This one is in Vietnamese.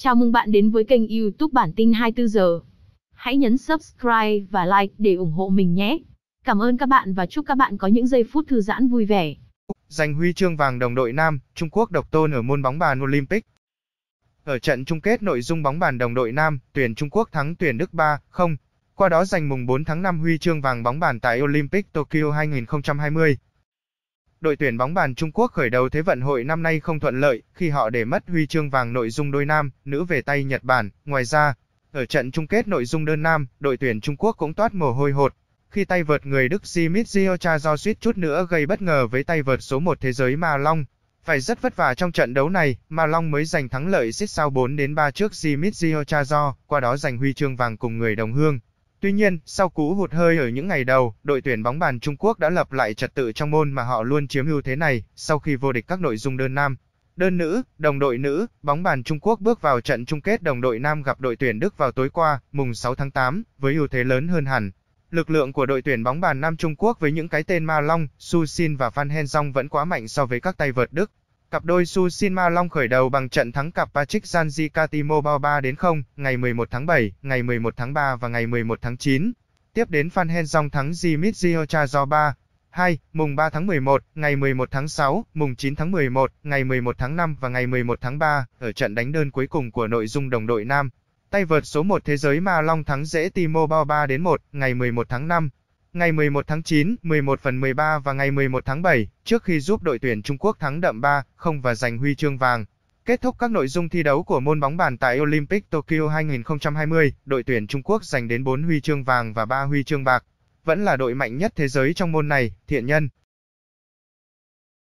Chào mừng bạn đến với kênh YouTube bản tin 24 giờ. Hãy nhấn subscribe và like để ủng hộ mình nhé. Cảm ơn các bạn và chúc các bạn có những giây phút thư giãn vui vẻ. Giành huy chương vàng đồng đội nam, Trung Quốc độc tôn ở môn bóng bàn Olympic. Ở trận chung kết nội dung bóng bàn đồng đội nam, tuyển Trung Quốc thắng tuyển Đức 3-0, qua đó giành mùng 4 tháng 5 huy chương vàng bóng bàn tại Olympic Tokyo 2020. Đội tuyển bóng bàn Trung Quốc khởi đầu Thế vận hội năm nay không thuận lợi khi họ để mất huy chương vàng nội dung đôi nam, nữ về tay Nhật Bản. Ngoài ra, ở trận chung kết nội dung đơn nam, đội tuyển Trung Quốc cũng toát mồ hôi hột khi tay vợt người Đức Dimitri Ocha do suýt chút nữa gây bất ngờ với tay vợt số 1 thế giới Ma Long. Phải rất vất vả trong trận đấu này, Ma Long mới giành thắng lợi xích sao 4 đến 3 trước Dimitri Ocha do, qua đó giành huy chương vàng cùng người đồng hương. Tuy nhiên, sau cú hụt hơi ở những ngày đầu, đội tuyển bóng bàn Trung Quốc đã lập lại trật tự trong môn mà họ luôn chiếm ưu thế này sau khi vô địch các nội dung đơn nam. Đơn nữ, đồng đội nữ, bóng bàn Trung Quốc bước vào trận chung kết đồng đội nam gặp đội tuyển Đức vào tối qua, mùng 6 tháng 8, với ưu thế lớn hơn hẳn. Lực lượng của đội tuyển bóng bàn Nam Trung Quốc với những cái tên Ma Long, Su Xin và Van Hensong vẫn quá mạnh so với các tay vợt Đức. Cặp đôi Su Ma Long khởi đầu bằng trận thắng cặp Patrick Sanji Katimo 3 đến 0 ngày 11 tháng 7, ngày 11 tháng 3 và ngày 11 tháng 9. Tiếp đến Phan Hensong thắng Jimit Ziocha do 3, 2, mùng 3 tháng 11, ngày 11 tháng 6, mùng 9 tháng 11, ngày 11 tháng 5 và ngày 11 tháng 3 ở trận đánh đơn cuối cùng của nội dung đồng đội nam. Tay vợt số 1 thế giới Ma Long thắng dễ Timo 3 đến 1 ngày 11 tháng 5. Ngày 11 tháng 9, 11 phần 13 và ngày 11 tháng 7, trước khi giúp đội tuyển Trung Quốc thắng đậm 3-0 và giành huy chương vàng. Kết thúc các nội dung thi đấu của môn bóng bàn tại Olympic Tokyo 2020, đội tuyển Trung Quốc giành đến 4 huy chương vàng và 3 huy chương bạc. Vẫn là đội mạnh nhất thế giới trong môn này, Thiện Nhân,